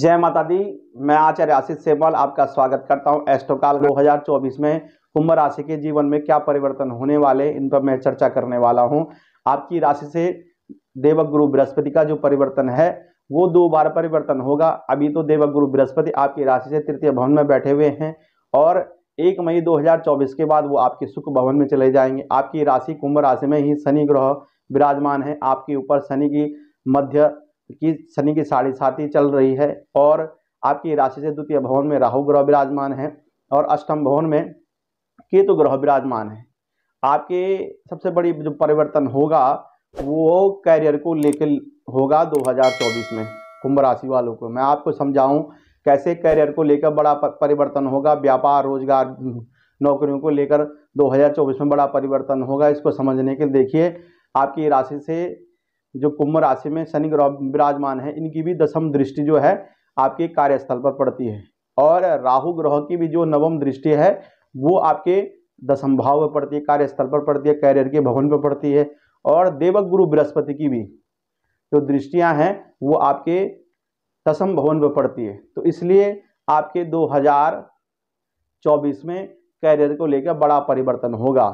जय माता दी मैं आचार्य आशीष सेवाल आपका स्वागत करता हूं एस्ट्रोकाल 2024 में कुंभ राशि के जीवन में क्या परिवर्तन होने वाले इन पर मैं चर्चा करने वाला हूं आपकी राशि से देवक गुरु बृहस्पति का जो परिवर्तन है वो दो बार परिवर्तन होगा अभी तो देवक गुरु बृहस्पति आपकी राशि से तृतीय भवन में बैठे हुए हैं और एक मई दो के बाद वो आपके सुख भवन में चले जाएंगे आपकी राशि कुंभ राशि में ही शनि ग्रह विराजमान है आपके ऊपर शनि की मध्य कि शनि की साढ़े साथी चल रही है और आपकी राशि से द्वितीय भवन में राहु ग्रह विराजमान है और अष्टम भवन में केतु ग्रह विराजमान है आपके सबसे बड़ी जो परिवर्तन होगा वो कैरियर को लेकर होगा 2024 में कुंभ राशि वालों को मैं आपको समझाऊं कैसे कैरियर को लेकर बड़ा परिवर्तन होगा व्यापार रोजगार नौकरियों को लेकर 2024 में बड़ा परिवर्तन होगा इसको समझने के देखिए आपकी राशि से जो कुंभ राशि में शनि ग्रह विराजमान है इनकी भी दसम दृष्टि जो है आपके कार्यस्थल पर पड़ती है और राहु ग्रह की भी जो नवम दृष्टि है वो आपके दसम भाव पर पड़ती है कार्यस्थल पर पड़ती है कैरियर के भवन पर पड़ती है और देवक गुरु बृहस्पति की भी जो दृष्टियां हैं वो आपके दसम भवन पर पड़ती है तो इसलिए आपके 2024 में कैरियर को लेकर बड़ा परिवर्तन होगा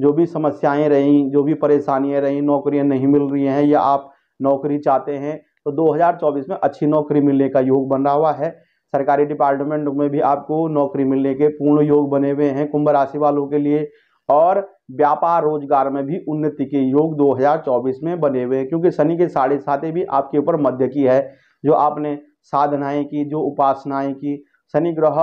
जो भी समस्याएं रहीं जो भी परेशानियां रहीं नौकरियां नहीं मिल रही हैं या आप नौकरी चाहते हैं तो 2024 में अच्छी नौकरी मिलने का योग बन रहा है सरकारी डिपार्टमेंट में भी आपको नौकरी मिलने के पूर्ण योग बने हुए हैं कुंभ राशि वालों के लिए और व्यापार रोजगार में भी उन्नति के योग 2024 में बने हुए हैं क्योंकि शनि के साढ़े साथे भी आपके ऊपर मध्य की है जो आपने साधनाएं की जो उपासनाएं की शनि ग्रह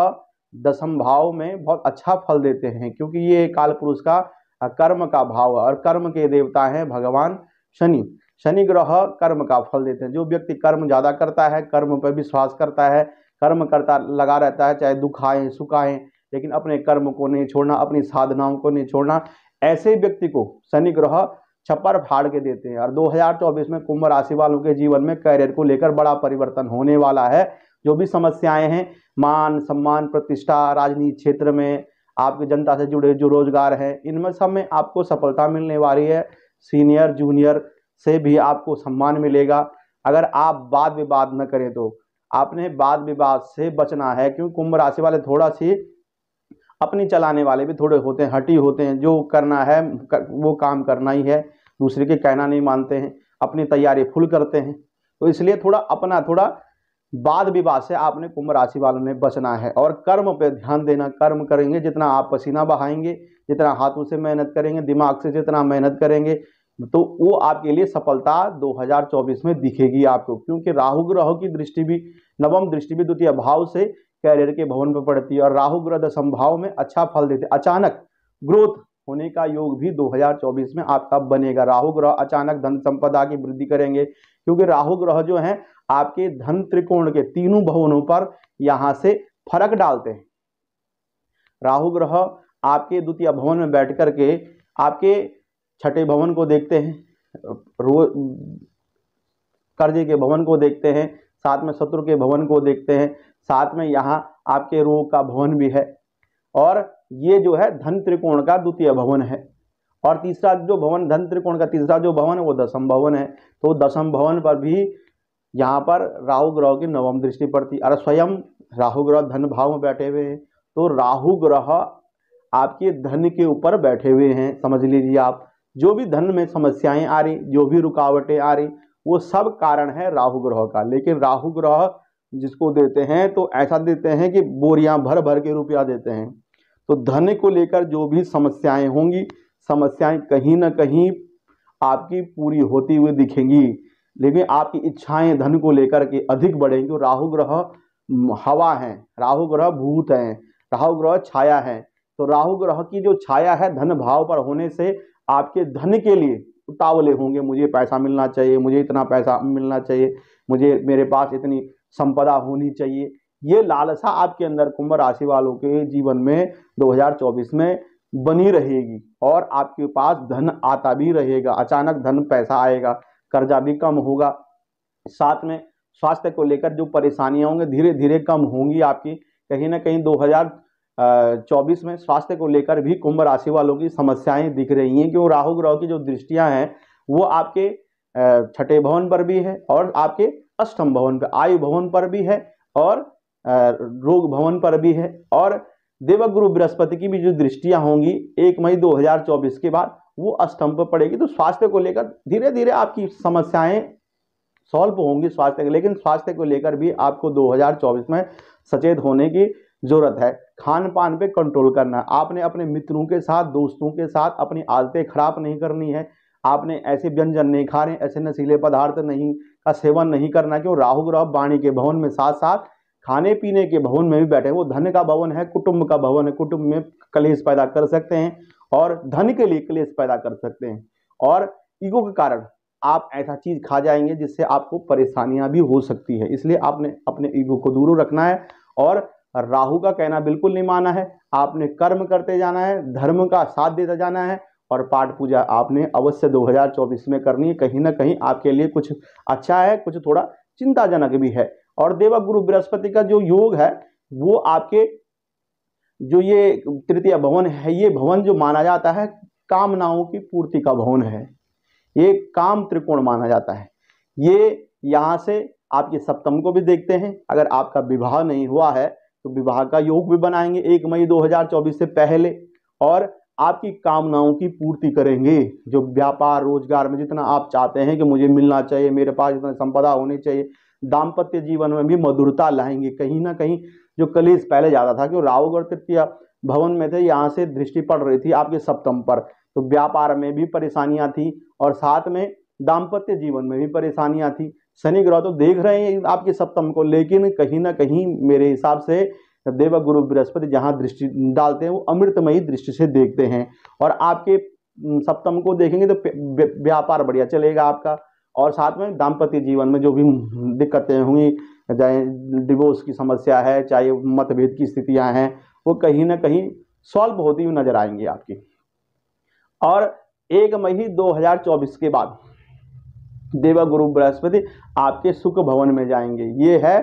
दशम भाव में बहुत अच्छा फल देते हैं क्योंकि ये काल पुरुष का कर्म का भाव है और कर्म के देवता हैं भगवान शनि शनि ग्रह कर्म का फल देते हैं जो व्यक्ति कर्म ज़्यादा करता है कर्म पर विश्वास करता है कर्म करता लगा रहता है चाहे दुख आए सुख आए लेकिन अपने कर्म को नहीं छोड़ना अपनी साधनाओं को नहीं छोड़ना ऐसे व्यक्ति को शनि ग्रह छप्पर फाड़ के देते हैं और 2024 में कुंभ राशि वालों के जीवन में कैरियर को लेकर बड़ा परिवर्तन होने वाला है जो भी समस्याएं हैं मान सम्मान प्रतिष्ठा राजनीतिक क्षेत्र में आपकी जनता से जुड़े जो रोजगार हैं इनमें सब में आपको सफलता मिलने वाली है सीनियर जूनियर से भी आपको सम्मान मिलेगा अगर आप वाद विवाद न करें तो आपने वाद विवाद से बचना है क्योंकि कुंभ राशि वाले थोड़ा सी अपनी चलाने वाले भी थोड़े होते हैं हटी होते हैं जो करना है वो काम करना ही है दूसरे के कहना नहीं मानते हैं अपनी तैयारी फुल करते हैं तो इसलिए थोड़ा अपना थोड़ा वाद विवाद से आपने कुंभ राशि वालों ने बचना है और कर्म पे ध्यान देना कर्म करेंगे जितना आप पसीना बहाएंगे जितना हाथों से मेहनत करेंगे दिमाग से जितना मेहनत करेंगे तो वो आपके लिए सफलता 2024 में दिखेगी आपको क्योंकि राहु ग्रह की दृष्टि भी नवम दृष्टि भी द्वितीय भाव से कैरियर के भवन पर पड़ती है और राहु ग्रह दशम भाव में अच्छा फल देते अचानक ग्रोथ होने का योग भी 2024 में आपका बनेगा राहु ग्रह अचानक धन संपदा की वृद्धि करेंगे क्योंकि राहु ग्रह जो है आपके धन त्रिकोण के तीनों भवनों पर यहाँ से फर्क डालते हैं राहु ग्रह आपके द्वितीय भवन में बैठ करके आपके छठे भवन को देखते हैं रो कर्जे के भवन को देखते हैं साथ में शत्रु के भवन को देखते हैं साथ में यहाँ आपके रोग का भवन भी है और ये जो है धन त्रिकोण का द्वितीय भवन है और तीसरा जो भवन धन त्रिकोण का तीसरा जो भवन है वो दशम भवन है तो दशम भवन पर भी यहाँ पर राहु ग्रह की नवम दृष्टि पड़ती अरे स्वयं राहु ग्रह धन भाव में बैठे हुए हैं तो राहु ग्रह आपके धन के ऊपर बैठे हुए हैं समझ लीजिए आप जो भी धन में समस्याएं आ रही जो भी रुकावटें आ रही वो सब कारण है राहु ग्रह का लेकिन राहु ग्रह जिसको देते हैं तो ऐसा देते हैं कि बोरियां भर भर के रुपया देते हैं तो धन को लेकर जो भी समस्याएं होंगी समस्याएं कहीं ना कहीं आपकी पूरी होती हुई दिखेंगी लेकिन आपकी इच्छाएं धन को लेकर के अधिक बढ़ेंगी जो तो राहु ग्रह हवा है राहु ग्रह भूत हैं राहु ग्रह छाया है तो राहु ग्रह की जो छाया है धन भाव पर होने से आपके धन के लिए उतावले होंगे मुझे पैसा मिलना चाहिए मुझे इतना पैसा मिलना चाहिए मुझे मेरे पास इतनी संपदा होनी चाहिए ये लालसा आपके अंदर कुंभ राशि वालों के जीवन में 2024 में बनी रहेगी और आपके पास धन आता भी रहेगा अचानक धन पैसा आएगा कर्जा भी कम होगा साथ में स्वास्थ्य को लेकर जो परेशानियां होंगी धीरे धीरे कम होंगी आपकी कहीं ना कहीं 2024 में स्वास्थ्य को लेकर भी कुंभ राशि वालों की समस्याएं दिख रही हैं क्यों राहु ग्रह की जो दृष्टियां हैं वो आपके छठे भवन पर भी है और आपके अष्टम भवन पर आयु भवन पर भी है और रोग भवन पर भी है और देवगुरु बृहस्पति की भी जो दृष्टियां होंगी एक मई 2024 के बाद वो अष्टम पर पड़ेगी तो स्वास्थ्य को लेकर धीरे धीरे आपकी समस्याएं सॉल्व होंगी स्वास्थ्य के लेकिन स्वास्थ्य को लेकर भी आपको 2024 में सचेत होने की ज़रूरत है खान पान पर कंट्रोल करना आपने अपने मित्रों के साथ दोस्तों के साथ अपनी आदतें ख़राब नहीं करनी है आपने ऐसे व्यंजन नहीं खा रहे ऐसे नशीले पदार्थ नहीं का सेवन नहीं करना क्यों राहु ग्रह वाणी के भवन में साथ साथ खाने पीने के भवन में भी बैठे वो धन का भवन है कुटुंब का भवन है कुटुंब में कलेश पैदा कर सकते हैं और धन के लिए कलेश पैदा कर सकते हैं और ईगो के कारण आप ऐसा चीज़ खा जाएंगे जिससे आपको परेशानियां भी हो सकती है इसलिए आपने अपने ईगो को दूर रखना है और राहु का कहना बिल्कुल नहीं माना है आपने कर्म करते जाना है धर्म का साथ देता जाना है और पाठ पूजा आपने अवश्य 2024 में करनी है कहीं ना कहीं आपके लिए कुछ अच्छा है कुछ थोड़ा चिंताजनक भी है और देवा गुरु बृहस्पति का जो योग है वो आपके जो ये तृतीय भवन है ये भवन जो माना जाता है कामनाओं की पूर्ति का भवन है ये काम त्रिकोण माना जाता है ये यहाँ से आपके सप्तम को भी देखते हैं अगर आपका विवाह नहीं हुआ है तो विवाह का योग भी बनाएंगे एक मई 2024 से पहले और आपकी कामनाओं की पूर्ति करेंगे जो व्यापार रोजगार में जितना आप चाहते हैं कि मुझे मिलना चाहिए मेरे पास जितना संपदा होनी चाहिए दाम्पत्य जीवन में भी मधुरता लाएंगे कहीं ना कहीं जो कलेश पहले ज़्यादा था कि रावगढ़ तृतीय भवन में थे यहाँ से दृष्टि पड़ रही थी आपके सप्तम पर तो व्यापार में भी परेशानियाँ थी और साथ में दाम्पत्य जीवन में भी परेशानियाँ थी शनि ग्रह तो देख रहे हैं आपके सप्तम को लेकिन कहीं ना कहीं मेरे हिसाब से देव गुरु बृहस्पति जहाँ दृष्टि डालते हैं वो अमृतमयी दृष्टि से देखते हैं और आपके सप्तम को देखेंगे तो व्यापार बढ़िया चलेगा आपका और साथ में दाम्पत्य जीवन में जो भी दिक्कतें हुई चाहे डिवोर्स की समस्या है चाहे मतभेद की स्थितियाँ हैं वो कहीं ना कहीं सॉल्व होती हुई नज़र आएंगी आपकी और एक मई 2024 के बाद देवा गुरु बृहस्पति आपके सुख भवन में जाएंगे ये है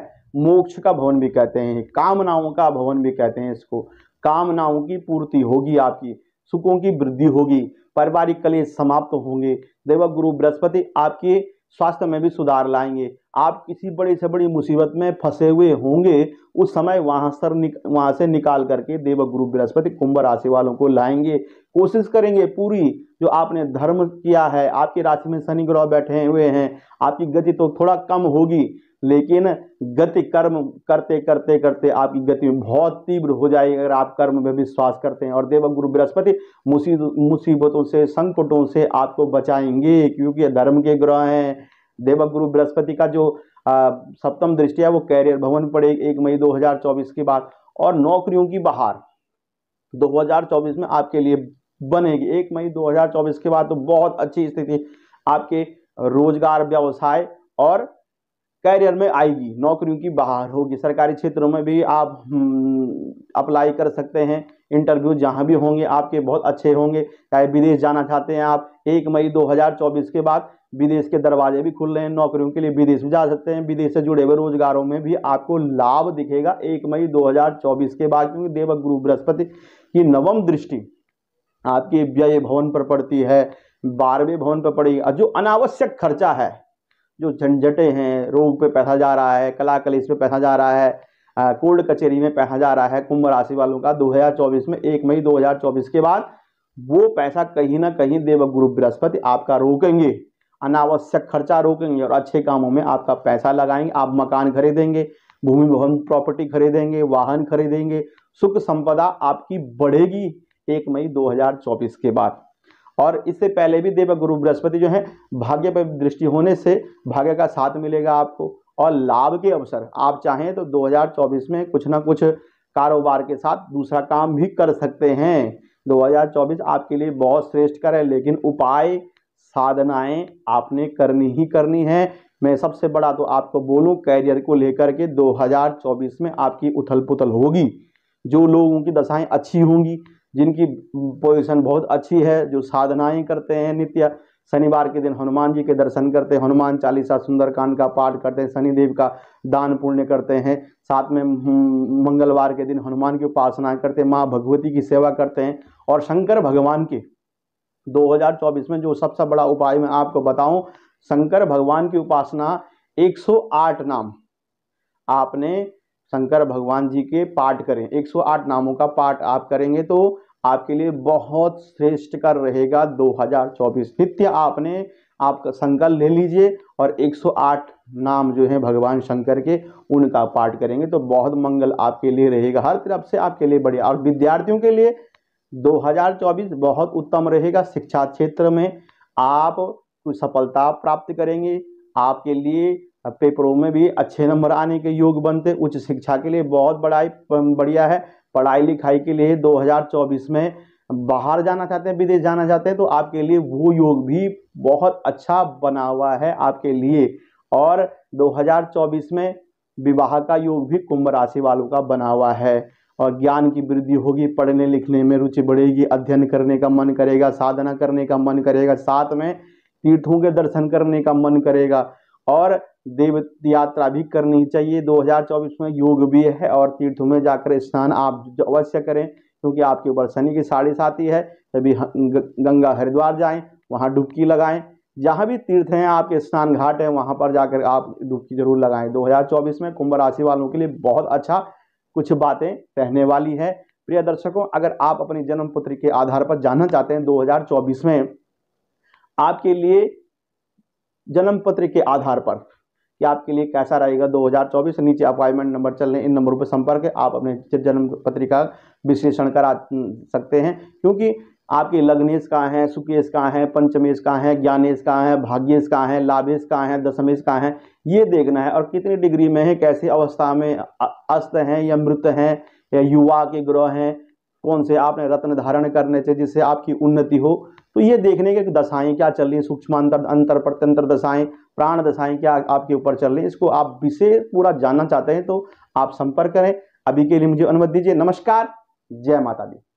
मोक्ष का भवन भी कहते हैं कामनाओं का भवन भी कहते हैं इसको कामनाओं की पूर्ति होगी आपकी सुखों की वृद्धि होगी पारिवारिक कलेश समाप्त होंगे देवक गुरु बृहस्पति आपके स्वास्थ्य में भी सुधार लाएंगे आप किसी बड़ी से बड़ी मुसीबत में फंसे हुए होंगे उस समय वहाँ सर निक, वहाँ से निकाल करके देव गुरु बृहस्पति कुंभ राशि वालों को लाएंगे कोशिश करेंगे पूरी जो आपने धर्म किया है आपकी राशि में शनि ग्रह बैठे हुए हैं आपकी गति तो थोड़ा कम होगी लेकिन गति कर्म करते करते करते आपकी गति बहुत तीव्र हो जाएगी अगर आप कर्म में विश्वास करते हैं और देव गुरु बृहस्पति मुसीबतों से संकटों से आपको बचाएंगे क्योंकि धर्म के ग्रह हैं देवक गुरु बृहस्पति का जो सप्तम दृष्टि है वो कैरियर भवन पड़े एक मई 2024 के बाद और नौकरियों की बहार 2024 में आपके लिए बनेगी एक मई 2024 के बाद तो बहुत अच्छी स्थिति आपके रोजगार व्यवसाय और कैरियर में आएगी नौकरियों की बाहर होगी सरकारी क्षेत्रों में भी आप अप्लाई हम्म, कर सकते हैं इंटरव्यू जहाँ भी होंगे आपके बहुत अच्छे होंगे चाहे विदेश जाना चाहते हैं आप एक मई 2024 के बाद विदेश के दरवाजे भी खुल रहे हैं नौकरियों के लिए विदेश भी जा सकते हैं विदेश से जुड़े हुए रोजगारों में भी आपको लाभ दिखेगा एक मई दो के बाद क्योंकि देवक गुरु बृहस्पति की नवम दृष्टि आपके व्यय भवन पर पड़ती है बारहवें भवन पर पड़ेगी जो अनावश्यक खर्चा है जो झंझटें हैं रोग पे पैसा जा रहा है कला कलेश पे पैसा जा रहा है कोर्ट कचहरी में पैसा जा रहा है कुंभ राशि वालों का 2024 में एक मई 2024 के बाद वो पैसा कहीं ना कहीं देवगुरु बृहस्पति आपका रोकेंगे अनावश्यक खर्चा रोकेंगे और अच्छे कामों में आपका पैसा लगाएंगे आप मकान खरीदेंगे भूमि भवन प्रॉपर्टी खरीदेंगे वाहन खरीदेंगे सुख संपदा आपकी बढ़ेगी एक मई 2024 के बाद और इससे पहले भी देव गुरु बृहस्पति जो है भाग्य पर दृष्टि होने से भाग्य का साथ मिलेगा आपको और लाभ के अवसर आप चाहें तो 2024 में कुछ ना कुछ कारोबार के साथ दूसरा काम भी कर सकते हैं 2024 आपके लिए बहुत श्रेष्ठ कर है लेकिन उपाय साधनाएं आपने करनी ही करनी है मैं सबसे बड़ा तो आपको बोलूं कैरियर को लेकर के 2024 में आपकी उथल पुथल होगी जो लोगों की दशाएं अच्छी होंगी जिनकी पोजीशन बहुत अच्छी है जो साधनाएं करते हैं नित्य शनिवार के दिन हनुमान जी के दर्शन करते हैं हनुमान चालीसा सुंदरकांड का पाठ करते हैं शनिदेव का दान पुण्य करते हैं साथ में हम्म, मंगलवार के दिन हनुमान की उपासना करते हैं माँ भगवती की सेवा करते हैं और शंकर भगवान की 2024 में जो सबसे बड़ा उपाय मैं आपको बताऊं शंकर भगवान की उपासना 108 नाम आपने शंकर भगवान जी के पाठ करें 108 नामों का पाठ आप करेंगे तो आपके लिए बहुत श्रेष्ठ कर रहेगा 2024 नित्य आपने आपका संकल्प ले लीजिए और 108 नाम जो है भगवान शंकर के उनका पाठ करेंगे तो बहुत मंगल आपके लिए रहेगा हर तरफ से आपके लिए बढ़िया और विद्यार्थियों के लिए 2024 बहुत उत्तम रहेगा शिक्षा क्षेत्र में आप कुछ सफलता प्राप्त करेंगे आपके लिए पेपरों में भी अच्छे नंबर आने के योग बनते उच्च शिक्षा के लिए बहुत बड़ा बढ़िया है पढ़ाई लिखाई के लिए 2024 में बाहर जाना चाहते हैं विदेश जाना चाहते हैं तो आपके लिए वो योग भी बहुत अच्छा बना हुआ है आपके लिए और 2024 में विवाह का योग भी कुंभ राशि वालों का बना हुआ है और ज्ञान की वृद्धि होगी पढ़ने लिखने में रुचि बढ़ेगी अध्ययन करने का मन करेगा साधना करने का मन करेगा साथ में तीर्थों के दर्शन करने का मन करेगा और देव यात्रा भी करनी चाहिए 2024 में योग भी है और तीर्थ में जाकर स्नान आप अवश्य करें क्योंकि आपके ऊपर शनि की साढ़े साथी है तभी गंगा हरिद्वार जाएं वहाँ डुबकी लगाएं जहाँ भी तीर्थ हैं आपके स्नान घाट हैं वहाँ पर जाकर आप डुबकी जरूर लगाएं 2024 में कुंभ राशि वालों के लिए बहुत अच्छा कुछ बातें रहने वाली है प्रिय दर्शकों अगर आप अपनी जन्म पुत्री के आधार पर जानना चाहते हैं 2024 में आपके लिए जन्म पत्र के आधार पर कि आपके लिए कैसा रहेगा 2024 नीचे अपॉइंटमेंट नंबर चल रहे हैं इन नंबरों पर संपर्क आप अपने जन्म पत्रिका विश्लेषण करा सकते हैं क्योंकि आपके लग्नेश का हैं सुकेश कहाँ हैं पंचमेश का हैं ज्ञानेश कहाँ हैं भाग्येश कहाँ हैं लाभेश कहाँ हैं दशमेश कहाँ हैं ये देखना है और कितनी डिग्री में है कैसी अवस्था में अस्त हैं या मृत हैं या युवा के ग्रह हैं कौन से आपने रत्न धारण करने चाहिए जिससे आपकी उन्नति हो तो ये देखने के दशाएँ क्या चल रही हैं सूक्ष्मांतर अंतर प्रत्यंतर दशाएं प्राण दशाएँ क्या आपके ऊपर चल रही हैं इसको आप विशेष पूरा जानना चाहते हैं तो आप संपर्क करें अभी के लिए मुझे अनुमति दीजिए नमस्कार जय माता दी